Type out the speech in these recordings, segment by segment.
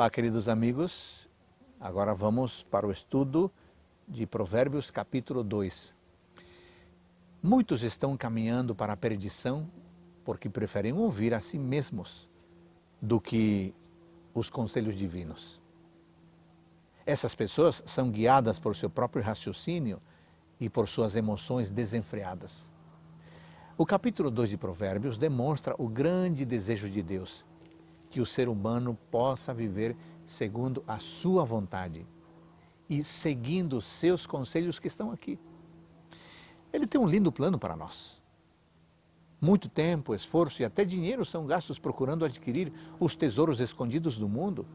Olá, queridos amigos. Agora vamos para o estudo de Provérbios capítulo 2. Muitos estão caminhando para a perdição porque preferem ouvir a si mesmos do que os conselhos divinos. Essas pessoas são guiadas por seu próprio raciocínio e por suas emoções desenfreadas. O capítulo 2 de Provérbios demonstra o grande desejo de Deus que o ser humano possa viver segundo a sua vontade e seguindo os seus conselhos que estão aqui. Ele tem um lindo plano para nós. Muito tempo, esforço e até dinheiro são gastos procurando adquirir os tesouros escondidos do mundo,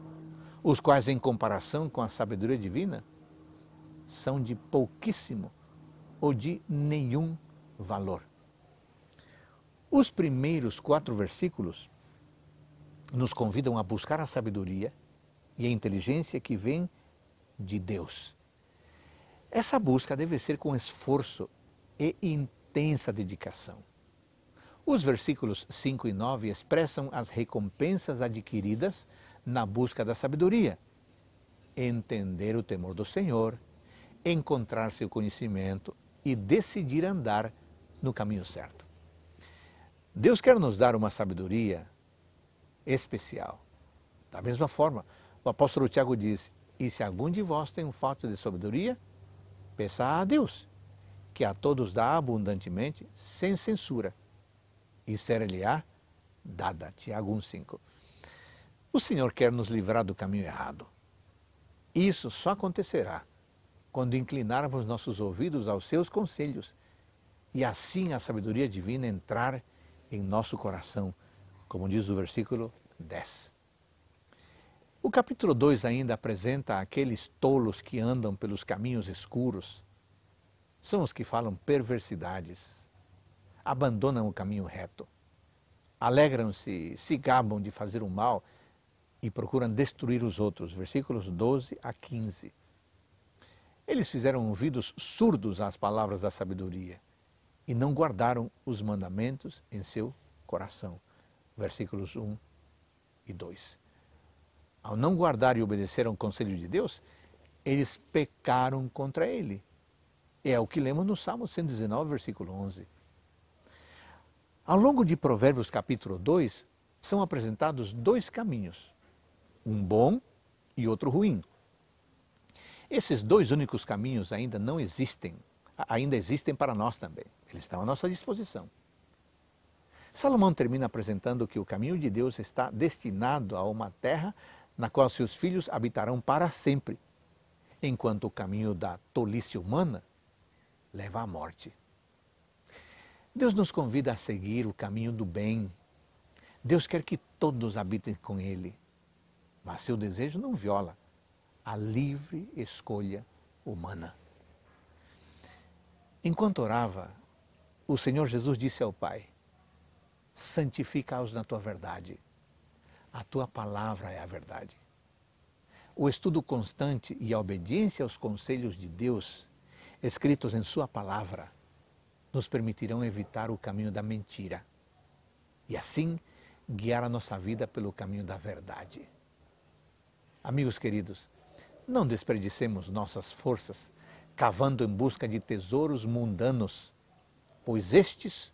os quais, em comparação com a sabedoria divina, são de pouquíssimo ou de nenhum valor. Os primeiros quatro versículos nos convidam a buscar a sabedoria e a inteligência que vem de Deus. Essa busca deve ser com esforço e intensa dedicação. Os versículos 5 e 9 expressam as recompensas adquiridas na busca da sabedoria. Entender o temor do Senhor, encontrar seu conhecimento e decidir andar no caminho certo. Deus quer nos dar uma sabedoria especial. Da mesma forma, o apóstolo Tiago diz: E se algum de vós tem um fato de sabedoria, peça a Deus, que a todos dá abundantemente, sem censura, e será lhe á dada. Tiago 5. O Senhor quer nos livrar do caminho errado. Isso só acontecerá quando inclinarmos nossos ouvidos aos seus conselhos e assim a sabedoria divina entrar em nosso coração como diz o versículo 10. O capítulo 2 ainda apresenta aqueles tolos que andam pelos caminhos escuros. São os que falam perversidades, abandonam o caminho reto, alegram-se, se gabam de fazer o mal e procuram destruir os outros. Versículos 12 a 15. Eles fizeram ouvidos surdos às palavras da sabedoria e não guardaram os mandamentos em seu coração versículos 1 e 2. Ao não guardar e obedecer ao conselho de Deus, eles pecaram contra ele. É o que lemos no Salmo 119, versículo 11. Ao longo de Provérbios capítulo 2, são apresentados dois caminhos, um bom e outro ruim. Esses dois únicos caminhos ainda não existem, ainda existem para nós também. Eles estão à nossa disposição. Salomão termina apresentando que o caminho de Deus está destinado a uma terra na qual seus filhos habitarão para sempre, enquanto o caminho da tolice humana leva à morte. Deus nos convida a seguir o caminho do bem. Deus quer que todos habitem com Ele, mas seu desejo não viola a livre escolha humana. Enquanto orava, o Senhor Jesus disse ao Pai: santifica-os na tua verdade. A tua palavra é a verdade. O estudo constante e a obediência aos conselhos de Deus, escritos em Sua palavra, nos permitirão evitar o caminho da mentira e, assim, guiar a nossa vida pelo caminho da verdade. Amigos queridos, não desperdicemos nossas forças cavando em busca de tesouros mundanos, pois estes,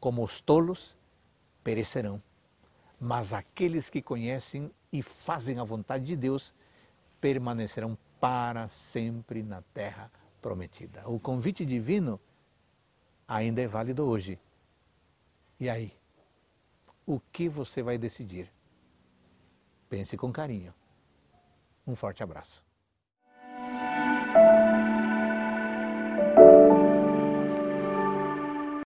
como os tolos, perecerão, mas aqueles que conhecem e fazem a vontade de Deus permanecerão para sempre na terra prometida. O convite divino ainda é válido hoje. E aí? O que você vai decidir? Pense com carinho. Um forte abraço.